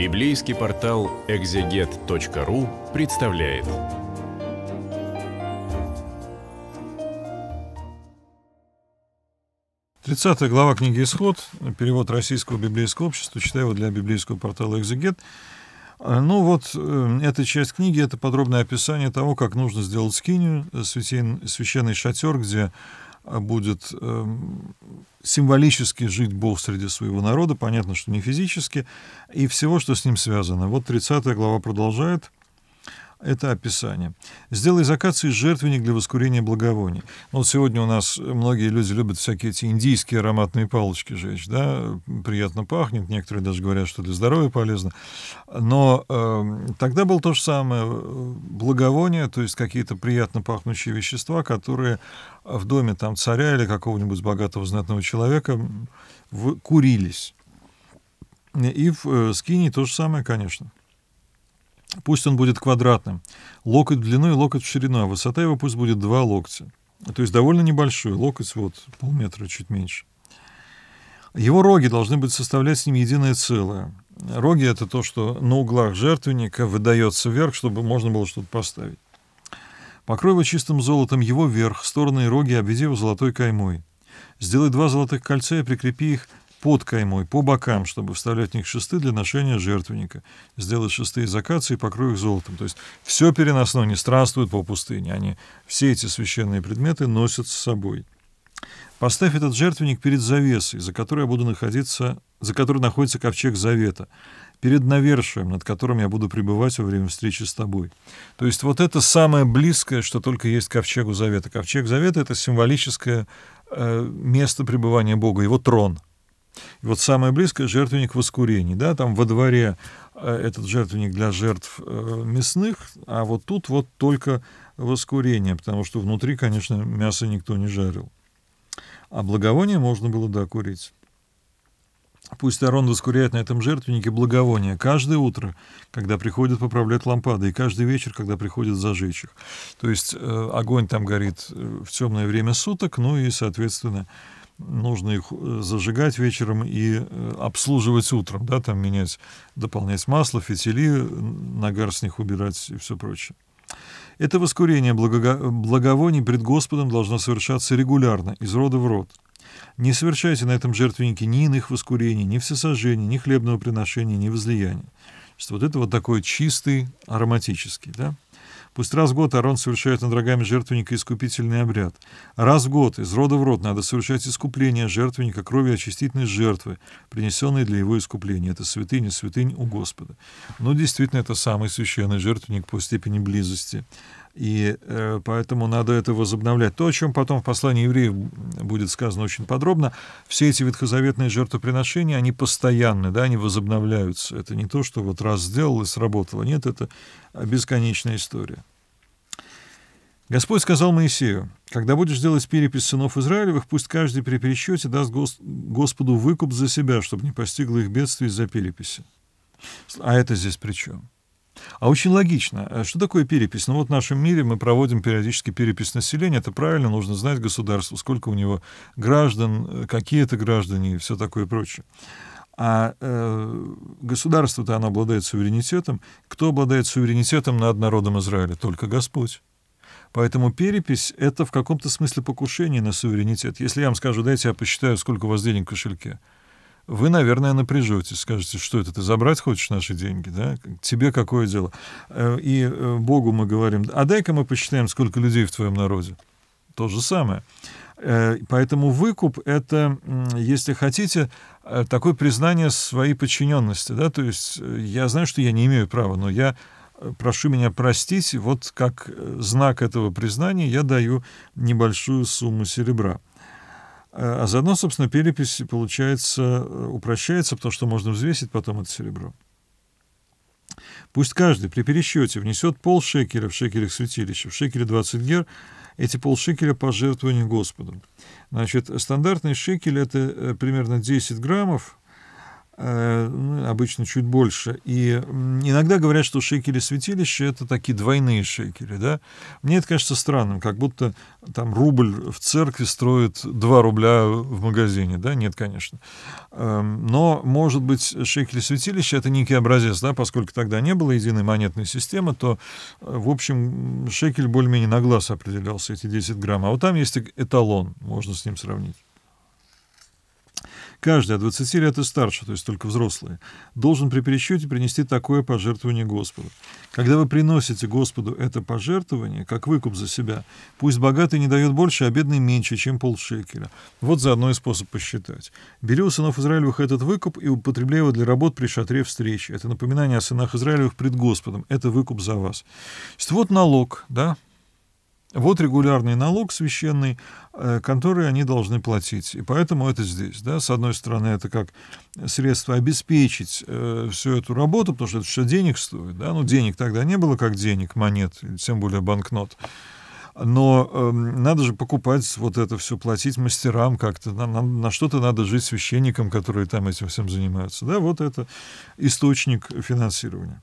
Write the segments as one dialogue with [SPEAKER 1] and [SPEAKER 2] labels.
[SPEAKER 1] Библейский портал exeget.ru представляет. Тридцатая глава книги «Исход», перевод Российского библейского общества, читаю его для библейского портала «Экзегет». А, ну вот, э, эта часть книги — это подробное описание того, как нужно сделать скинию, э, священный шатер, где а, будет эм, символически жить Бог среди своего народа, понятно, что не физически, и всего, что с ним связано. Вот 30 глава продолжает это описание. Сделай из акации жертвенник для воскурения благовоний. Ну, вот сегодня у нас многие люди любят всякие эти индийские ароматные палочки жечь, да, приятно пахнет, некоторые даже говорят, что для здоровья полезно. Но э, тогда было то же самое, благовония, то есть какие-то приятно пахнущие вещества, которые в доме там царя или какого-нибудь богатого знатного человека в, курились. И в э, скине то же самое, конечно. Пусть он будет квадратным. Локоть в длину и локоть в ширину, а высота его пусть будет два локтя. То есть довольно небольшой. Локоть вот полметра, чуть меньше. Его роги должны быть составлять с ним единое целое. Роги — это то, что на углах жертвенника выдается вверх, чтобы можно было что-то поставить. Покрой его чистым золотом его верх, стороны и роги обведи его золотой каймой. Сделай два золотых кольца и прикрепи их под каймой, по бокам, чтобы вставлять в них шесты для ношения жертвенника, сделать шесты из акации и покрой их золотом. То есть все переносно, не странствуют по пустыне, они все эти священные предметы носят с собой. Поставь этот жертвенник перед завесой, за которой я буду находиться, за которой находится ковчег завета, перед навершием, над которым я буду пребывать во время встречи с тобой. То есть вот это самое близкое, что только есть ковчегу завета. Ковчег завета — это символическое э, место пребывания Бога, его трон — и вот самое близкое — жертвенник воскурений. Да, там во дворе э, этот жертвенник для жертв э, мясных, а вот тут вот только воскурение, потому что внутри, конечно, мясо никто не жарил. А благовоние можно было, да, курить. Пусть Арон воскуряет на этом жертвеннике благовоние каждое утро, когда приходит поправлять лампады, и каждый вечер, когда приходит зажечь их. То есть э, огонь там горит э, в темное время суток, ну и, соответственно, э, нужно их э, зажигать вечером и э, обслуживать утром, да, там менять, дополнять масло, фитили, нагар с них убирать и все прочее. Это воскурение благого... благовоний пред Господом должно совершаться регулярно, из рода в род. Не совершайте на этом жертвеннике ни иных воскурений, ни всесожжений, ни хлебного приношения, ни возлияния. Что вот это вот такой чистый, ароматический, да? Пусть раз в год Арон совершает над рогами жертвенника искупительный обряд. Раз в год из рода в род надо совершать искупление жертвенника крови очистительной жертвы, принесенной для его искупления. Это святыня, святынь у Господа. Но ну, действительно, это самый священный жертвенник по степени близости и э, поэтому надо это возобновлять. То, о чем потом в послании евреев будет сказано очень подробно, все эти ветхозаветные жертвоприношения, они постоянны, да, они возобновляются. Это не то, что вот раз сделал и сработало. Нет, это бесконечная история. Господь сказал Моисею, «Когда будешь делать перепись сынов Израилевых, пусть каждый при пересчете даст гос Господу выкуп за себя, чтобы не постигло их бедствие из-за переписи». А это здесь при чем? А очень логично. Э, что такое перепись? Ну вот в нашем мире мы проводим периодически перепись населения. Это правильно, нужно знать государству, сколько у него граждан, э, какие это граждане и все такое прочее. А э, государство-то оно обладает суверенитетом. Кто обладает суверенитетом над народом Израиля? Только Господь. Поэтому перепись — это в каком-то смысле покушение на суверенитет. Если я вам скажу, дайте я посчитаю, сколько у вас денег в кошельке — вы, наверное, напряжетесь, скажете, что это, ты забрать хочешь наши деньги, да? Тебе какое дело? Э, и э, Богу мы говорим, а дай-ка мы посчитаем, сколько людей в твоем народе. То же самое. Э, поэтому выкуп — это, если хотите, такое признание своей подчиненности. Да? То есть я знаю, что я не имею права, но я прошу меня простить, вот как знак этого признания я даю небольшую сумму серебра. А, а заодно, собственно, перепись, получается, э, упрощается, потому что можно взвесить потом это серебро. Пусть каждый при пересчете внесет пол полшекеля в шекелях святилища, в шекеле 20 гер, эти пол шекеля пожертвований Господу. Значит, стандартный шекель – это э, примерно 10 граммов, Э, ну, обычно чуть больше. И иногда говорят, что шекели святилища это такие двойные шекели. Да? Мне это кажется странным, как будто там рубль в церкви строит 2 рубля в магазине. Да? Нет, конечно. Эм, но, может быть, шекели святилища это некий образец, да? поскольку тогда не было единой монетной системы, то, э, в общем, шекель более-менее на глаз определялся, эти 10 грамм. А вот там есть эталон, можно с ним сравнить. Каждый от а 20 лет и старше, то есть только взрослые, должен при пересчете принести такое пожертвование Господу. Когда вы приносите Господу это пожертвование, как выкуп за себя, пусть богатый не дает больше, а бедный меньше, чем полшекеля. Вот заодно и способ посчитать. Бери у сынов Израилевых этот выкуп и употребляй его для работ при шатре встречи. Это напоминание о сынах Израилевых пред Господом. Это выкуп за вас. То есть вот налог, да, вот регулярный налог священный, э, который они должны платить. И поэтому это здесь. Да? С одной стороны, это как средство обеспечить э, всю эту работу, потому что это все денег стоит. Да? Ну, денег тогда не было как денег, монет, тем более банкнот. Но э, надо же покупать вот это все, платить мастерам как-то. На, на, на что-то надо жить священникам, которые там этим всем занимаются. Да, вот это источник финансирования.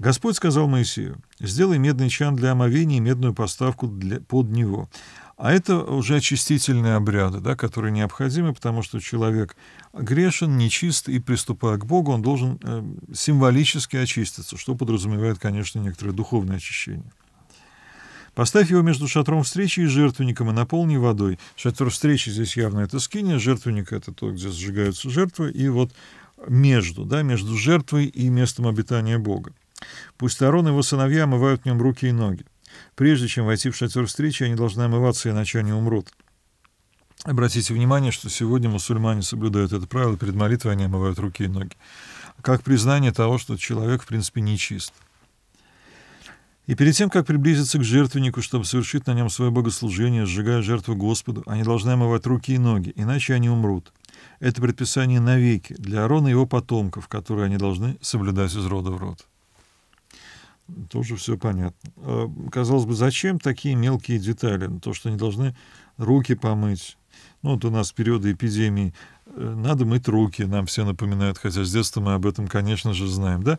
[SPEAKER 1] Господь сказал Моисею, сделай медный чан для омовения и медную поставку для, под него. А это уже очистительные обряды, да, которые необходимы, потому что человек грешен, нечист, и приступая к Богу, он должен э, символически очиститься, что подразумевает, конечно, некоторое духовное очищение. Поставь его между шатром встречи и жертвенником и наполни водой. Шатер встречи здесь явно это скиния, жертвенник это то, где сжигаются жертвы, и вот между, да, между жертвой и местом обитания Бога. Пусторон и его сыновья омывают в нем руки и ноги. Прежде чем войти в шатер встречи, они должны омываться, иначе они умрут. Обратите внимание, что сегодня мусульмане соблюдают это правило, перед молитвой они омывают руки и ноги. Как признание того, что человек, в принципе, нечист. И перед тем, как приблизиться к жертвеннику, чтобы совершить на нем свое богослужение, сжигая жертву Господу, они должны омывать руки и ноги, иначе они умрут. Это предписание навеки для Аарона и его потомков, которые они должны соблюдать из рода в род. Тоже все понятно. А, казалось бы, зачем такие мелкие детали? Ну, то, что не должны руки помыть. Ну, вот у нас периоды эпидемии э, надо мыть руки, нам все напоминают, хотя с детства мы об этом, конечно же, знаем, да?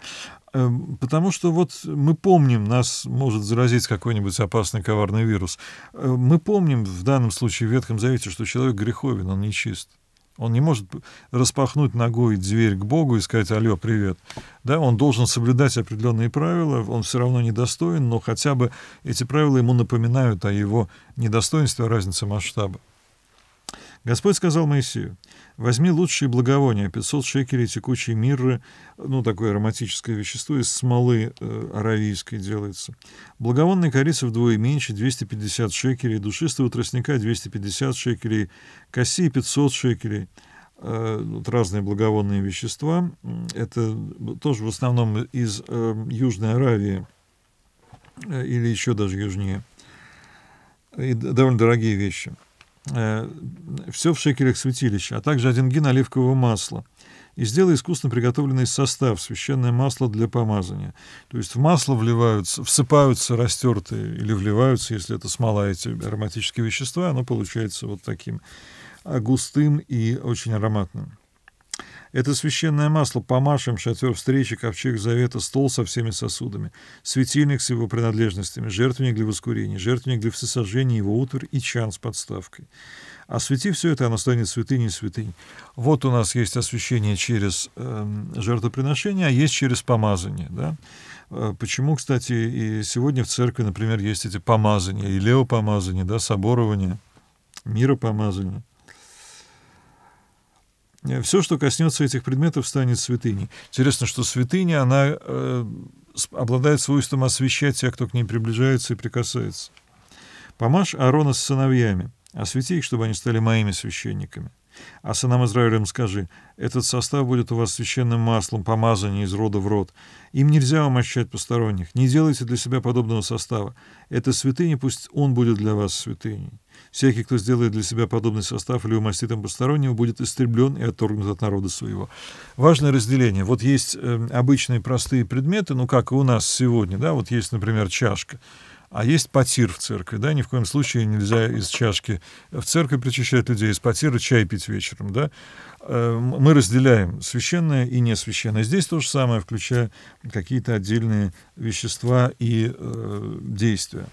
[SPEAKER 1] Эм, потому что вот мы помним, нас может заразить какой-нибудь опасный коварный вирус. Э, мы помним в данном случае в Ветхом Завете, что человек греховен, он нечист. Он не может распахнуть ногой дверь к Богу и сказать «Алло, привет». Да, он должен соблюдать определенные правила, он все равно недостоин, но хотя бы эти правила ему напоминают о его недостоинстве, о разнице масштаба. Господь сказал Моисею, Возьми лучшие благовония, 500 шекелей текучей мирры, ну, такое ароматическое вещество из смолы э, аравийской делается. Благовонной корицы вдвое меньше, 250 шекелей, душистого тростника 250 шекелей, коси 500 шекелей. Э, вот разные благовонные вещества. Это тоже в основном из э, Южной Аравии э, или еще даже южнее. И довольно дорогие вещи. Э, все в шекелях святилища, а также один гин оливкового масла. И сделай искусно приготовленный состав, священное масло для помазания. То есть в масло вливаются, всыпаются растертые или вливаются, если это смола, эти ароматические вещества, оно получается вот таким а густым и очень ароматным. Это священное масло, помашем, шатер встречи, ковчег завета, стол со всеми сосудами, светильник с его принадлежностями, жертвенник для воскурения, жертвенник для всесожжения, его утварь и чан с подставкой. Освети все это, оно станет святыней святынь. Вот у нас есть освящение через э, жертвоприношение, а есть через помазание. Да? Э, почему, кстати, и сегодня в церкви, например, есть эти помазания, и левопомазания, да, соборование, миропомазание. Э, все, что коснется этих предметов, станет святыней. Интересно, что святыня, она э, обладает свойством освещать тех, кто к ней приближается и прикасается. «Помажь Аарона с сыновьями, освети их, чтобы они стали моими священниками. А сынам Израилем скажи, этот состав будет у вас священным маслом, помазанием из рода в род. Им нельзя умощать посторонних, не делайте для себя подобного состава. Это святыня, пусть он будет для вас святыней». Всякий, кто сделает для себя подобный состав или умастит им постороннего, будет истреблен и отторгнут от народа своего. Важное разделение. Вот есть э, обычные простые предметы, ну, как и у нас сегодня, да, вот есть, например, чашка. А есть потир в церкви, да, ни в коем случае нельзя из чашки в церкви причащать людей, из потира чай пить вечером, да. Э, мы разделяем священное и несвященное. Здесь то же самое, включая какие-то отдельные вещества и э, действия.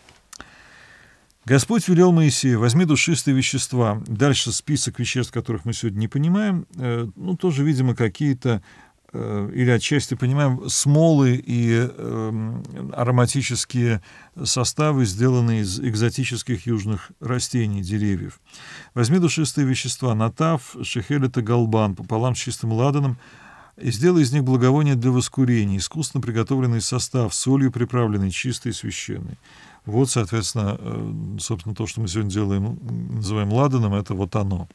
[SPEAKER 1] Господь велел Моисею, возьми душистые вещества. Дальше список веществ, которых мы сегодня не понимаем, э, ну, тоже, видимо, какие-то э, или отчасти понимаем, смолы и эм, ароматические составы, сделанные из экзотических южных растений, деревьев. Возьми душистые вещества, натав, шехелета, голбан, пополам с чистым ладаном, и сделай из них благовоние для воскурения, искусственно приготовленный состав, солью приправленный, чистый и священный Вот, соответственно, э, собственно, то, что мы сегодня делаем, называем ладаном, это вот оно.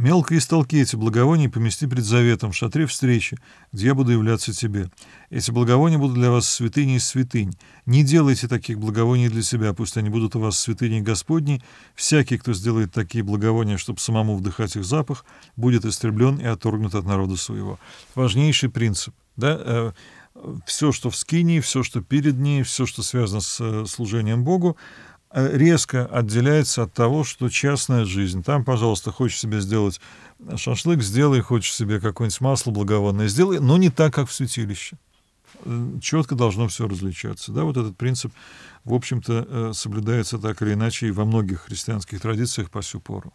[SPEAKER 1] Мелко истолки эти благовония и помести пред заветом в шатре встречи, где я буду являться тебе. Эти благовония будут для вас святыней из святынь. Не делайте таких благовоний для себя, пусть они будут у вас святыней Господней. Всякий, кто сделает такие благовония, чтобы самому вдыхать их запах, будет истреблен и отторгнут от народа своего. Важнейший принцип. Да? Э, все, что в скинии, все, что перед ней, все, что связано с э, служением Богу, резко отделяется от того, что частная жизнь. Там, пожалуйста, хочешь себе сделать шашлык, сделай, хочешь себе какое-нибудь масло благовонное, сделай, но не так, как в святилище. Э, четко должно все различаться. Да, вот этот принцип, в общем-то, э, соблюдается так или иначе и во многих христианских традициях по сю пору.